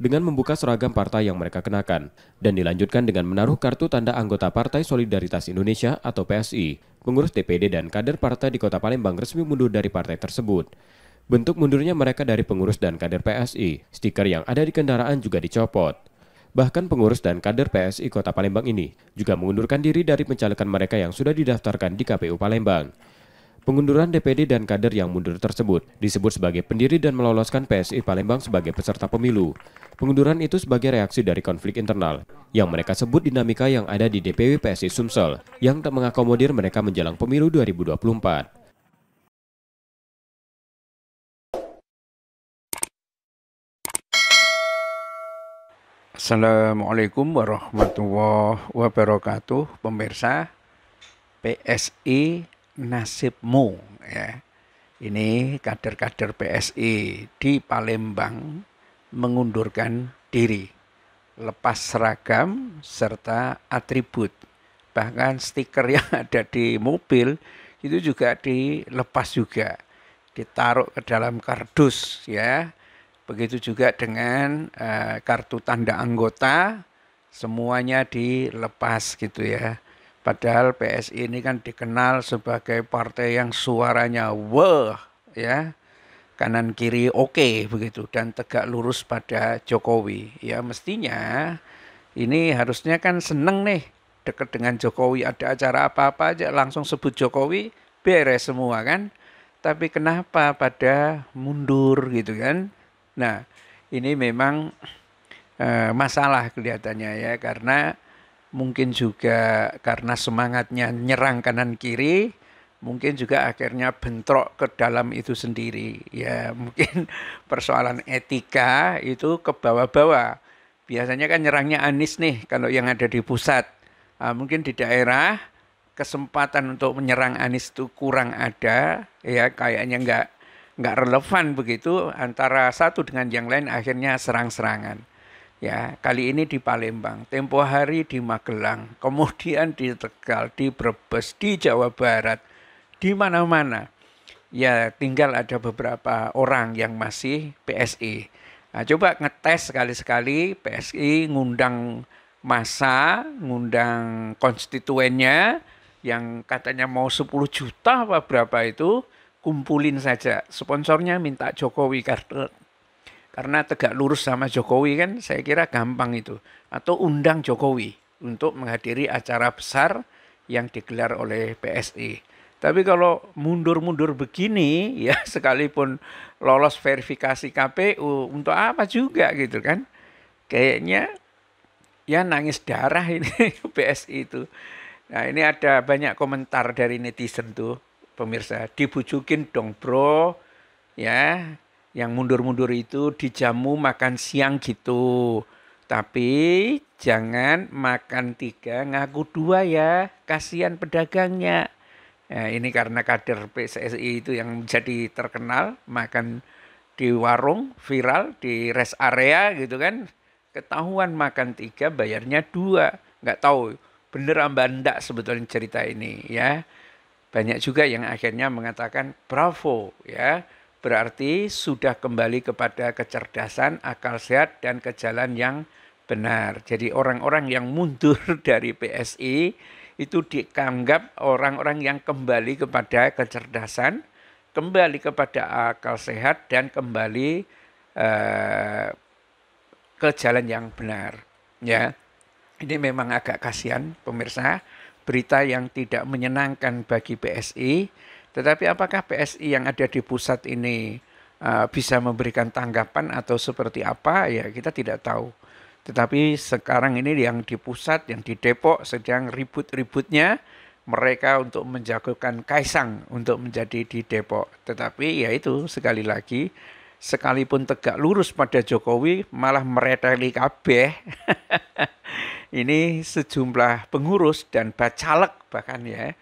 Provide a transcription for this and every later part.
dengan membuka seragam partai yang mereka kenakan dan dilanjutkan dengan menaruh kartu tanda anggota Partai Solidaritas Indonesia atau PSI. Pengurus DPD dan kader partai di Kota Palembang resmi mundur dari partai tersebut. Bentuk mundurnya mereka dari pengurus dan kader PSI, stiker yang ada di kendaraan juga dicopot. Bahkan pengurus dan kader PSI Kota Palembang ini juga mengundurkan diri dari pencalekan mereka yang sudah didaftarkan di KPU Palembang. Pengunduran DPD dan kader yang mundur tersebut disebut sebagai pendiri dan meloloskan PSI Palembang sebagai peserta pemilu. Pengunduran itu sebagai reaksi dari konflik internal yang mereka sebut dinamika yang ada di DPW PSI Sumsel yang tak mengakomodir mereka menjelang pemilu 2024. Assalamualaikum warahmatullahi wabarakatuh, pemirsa PSI nasibmu ya. Ini kader-kader PSI di Palembang mengundurkan diri, lepas seragam serta atribut. Bahkan stiker yang ada di mobil itu juga dilepas juga, ditaruh ke dalam kardus ya. Begitu juga dengan uh, kartu tanda anggota semuanya dilepas gitu ya. Padahal PSI ini kan dikenal sebagai partai yang suaranya wah ya kanan kiri oke okay, begitu dan tegak lurus pada Jokowi. Ya mestinya ini harusnya kan seneng nih dekat dengan Jokowi ada acara apa-apa aja langsung sebut Jokowi beres semua kan. Tapi kenapa pada mundur gitu kan? Nah, ini memang e, masalah kelihatannya ya karena mungkin juga karena semangatnya nyerang kanan kiri, mungkin juga akhirnya bentrok ke dalam itu sendiri. Ya, mungkin persoalan etika itu ke bawah-bawah. Biasanya kan nyerangnya Anies nih kalau yang ada di pusat. Nah, mungkin di daerah kesempatan untuk menyerang Anies itu kurang ada, ya kayaknya nggak nggak relevan begitu antara satu dengan yang lain akhirnya serang-serangan ya kali ini di Palembang, tempo hari di Magelang, kemudian di Tegal, di Brebes, di Jawa Barat, di mana-mana. Ya tinggal ada beberapa orang yang masih PSI. Nah, coba ngetes sekali-sekali PSI ngundang masa, ngundang konstituennya yang katanya mau 10 juta apa berapa itu, kumpulin saja. Sponsornya minta Jokowi karena karena tegak lurus sama Jokowi kan saya kira gampang itu. Atau undang Jokowi untuk menghadiri acara besar yang digelar oleh PSI. Tapi kalau mundur-mundur begini ya sekalipun lolos verifikasi KPU untuk apa juga gitu kan. Kayaknya ya nangis darah ini PSI itu. Nah ini ada banyak komentar dari netizen tuh pemirsa. Dibujukin dong bro ya yang mundur-mundur itu dijamu makan siang gitu. Tapi jangan makan tiga ngaku dua ya. Kasihan pedagangnya. Nah, ini karena kader PSSI itu yang jadi terkenal makan di warung viral di rest area gitu kan ketahuan makan tiga bayarnya dua nggak tahu bener apa enggak sebetulnya cerita ini ya banyak juga yang akhirnya mengatakan bravo ya berarti sudah kembali kepada kecerdasan, akal sehat, dan kejalan yang benar. Jadi orang-orang yang mundur dari PSI itu dianggap orang-orang yang kembali kepada kecerdasan, kembali kepada akal sehat, dan kembali eh, ke jalan yang benar. Ya, ini memang agak kasihan pemirsa berita yang tidak menyenangkan bagi PSI tetapi apakah PSI yang ada di pusat ini uh, bisa memberikan tanggapan atau seperti apa ya kita tidak tahu. Tetapi sekarang ini yang di pusat, yang di Depok sedang ribut-ributnya mereka untuk menjagokan Kaisang untuk menjadi di Depok. Tetapi ya itu sekali lagi sekalipun tegak lurus pada Jokowi malah mereteli kabeh. ini sejumlah pengurus dan bacalek bahkan ya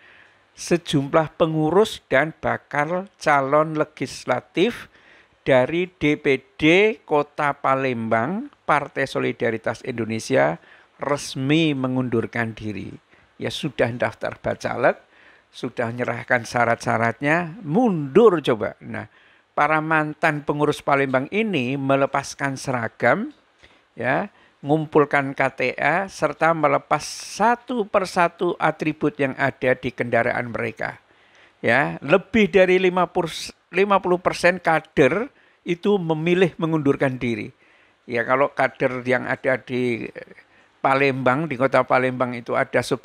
sejumlah pengurus dan bakal calon legislatif dari DPD Kota Palembang Partai Solidaritas Indonesia resmi mengundurkan diri. Ya sudah daftar bacalek, sudah menyerahkan syarat-syaratnya, mundur coba. Nah, para mantan pengurus Palembang ini melepaskan seragam ya mengumpulkan KTA serta melepas satu persatu atribut yang ada di kendaraan mereka. Ya, lebih dari 50 persen kader itu memilih mengundurkan diri. Ya, kalau kader yang ada di eh, Palembang, di kota Palembang itu ada 10,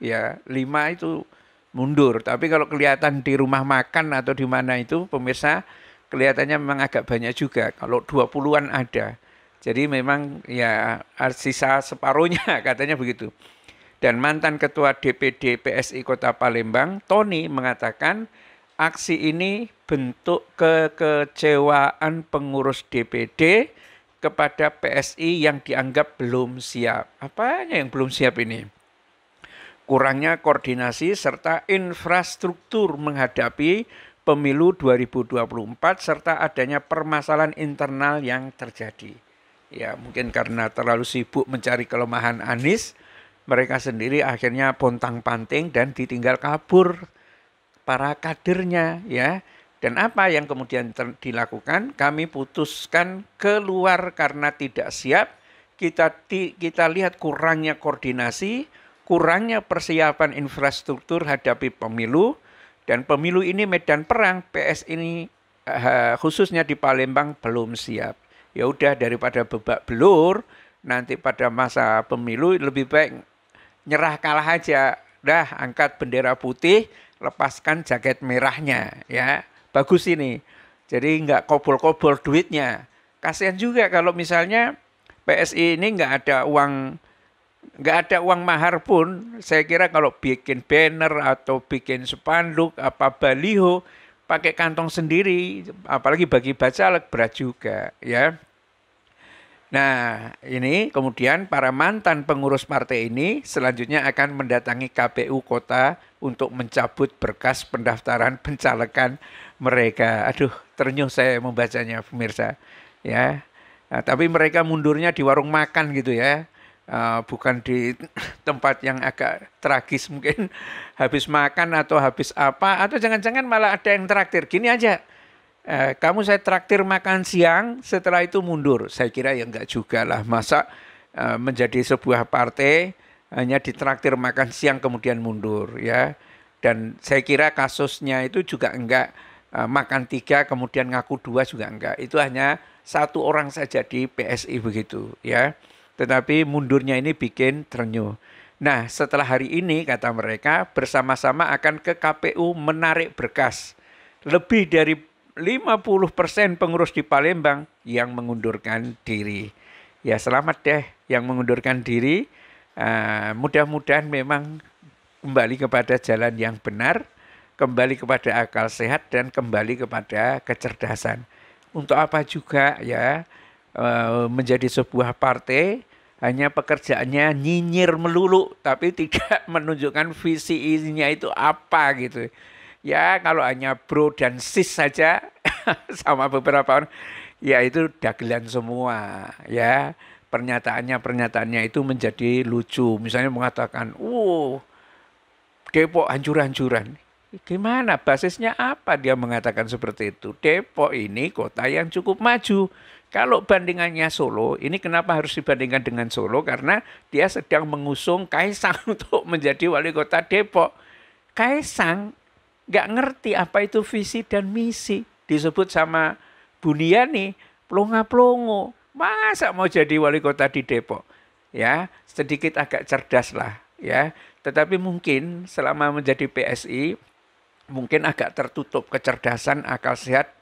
ya 5 itu mundur. Tapi kalau kelihatan di rumah makan atau di mana itu pemirsa kelihatannya memang agak banyak juga. Kalau 20-an ada. Jadi memang ya sisa separuhnya katanya begitu. Dan mantan ketua DPD PSI Kota Palembang, Tony mengatakan aksi ini bentuk kekecewaan pengurus DPD kepada PSI yang dianggap belum siap. Apanya yang belum siap ini? Kurangnya koordinasi serta infrastruktur menghadapi pemilu 2024 serta adanya permasalahan internal yang terjadi. Ya mungkin karena terlalu sibuk mencari kelemahan Anies, mereka sendiri akhirnya pontang-panting dan ditinggal kabur para kadernya ya. Dan apa yang kemudian dilakukan? Kami putuskan keluar karena tidak siap. Kita di, kita lihat kurangnya koordinasi, kurangnya persiapan infrastruktur hadapi pemilu dan pemilu ini medan perang PS ini eh, khususnya di Palembang belum siap ya udah daripada bebak belur nanti pada masa pemilu lebih baik nyerah kalah aja. Dah angkat bendera putih, lepaskan jaket merahnya ya. Bagus ini. Jadi nggak kobol-kobol duitnya. Kasihan juga kalau misalnya PSI ini nggak ada uang nggak ada uang mahar pun, saya kira kalau bikin banner atau bikin spanduk apa baliho pakai kantong sendiri, apalagi bagi bacalek berat juga, ya. Nah, ini kemudian para mantan pengurus partai ini selanjutnya akan mendatangi KPU kota untuk mencabut berkas pendaftaran pencalekan mereka. Aduh, ternyuh saya membacanya pemirsa. Ya. Nah, tapi mereka mundurnya di warung makan gitu ya. Uh, bukan di tempat yang agak tragis mungkin habis makan atau habis apa atau jangan-jangan malah ada yang traktir. Gini aja eh, kamu saya traktir makan siang, setelah itu mundur. Saya kira ya enggak juga lah, masa eh, menjadi sebuah partai hanya ditraktir makan siang kemudian mundur ya. Dan saya kira kasusnya itu juga enggak eh, makan tiga kemudian ngaku dua juga enggak. Itu hanya satu orang saja di PSI begitu ya. Tetapi mundurnya ini bikin ternyuh. Nah, setelah hari ini, kata mereka, bersama-sama akan ke KPU menarik berkas. Lebih dari 50% pengurus di Palembang yang mengundurkan diri. Ya selamat deh yang mengundurkan diri. Uh, mudah-mudahan memang kembali kepada jalan yang benar, kembali kepada akal sehat dan kembali kepada kecerdasan. Untuk apa juga ya uh, menjadi sebuah partai hanya pekerjaannya nyinyir melulu tapi tidak menunjukkan visi isinya itu apa gitu. Ya kalau hanya bro dan sis saja sama beberapa orang, ya itu dagelan semua ya. Pernyataannya pernyataannya itu menjadi lucu. Misalnya mengatakan, "Wow, Depok hancur-hancuran." Gimana basisnya apa dia mengatakan seperti itu? Depok ini kota yang cukup maju. Kalau bandingannya Solo, ini kenapa harus dibandingkan dengan Solo? Karena dia sedang mengusung Kaisang untuk menjadi wali kota Depok. Kaisang nggak ngerti apa itu visi dan misi. Disebut sama Buniani, plonga-plongo. Masa mau jadi wali kota di Depok? Ya, sedikit agak cerdas lah. Ya, tetapi mungkin selama menjadi PSI, mungkin agak tertutup kecerdasan akal sehat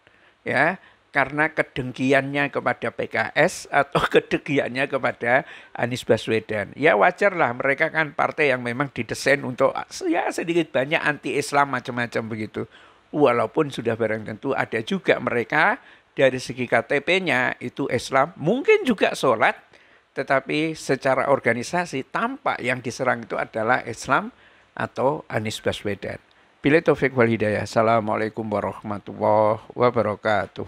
ya karena kedengkiannya kepada PKS atau kedengkiannya kepada Anies Baswedan. Ya wajarlah mereka kan partai yang memang didesain untuk ya sedikit banyak anti-Islam macam-macam begitu. Walaupun sudah barang tentu ada juga mereka dari segi KTP-nya itu Islam, mungkin juga sholat, tetapi secara organisasi tampak yang diserang itu adalah Islam atau Anies Baswedan. Bila Taufik wal Assalamualaikum warahmatullahi wabarakatuh.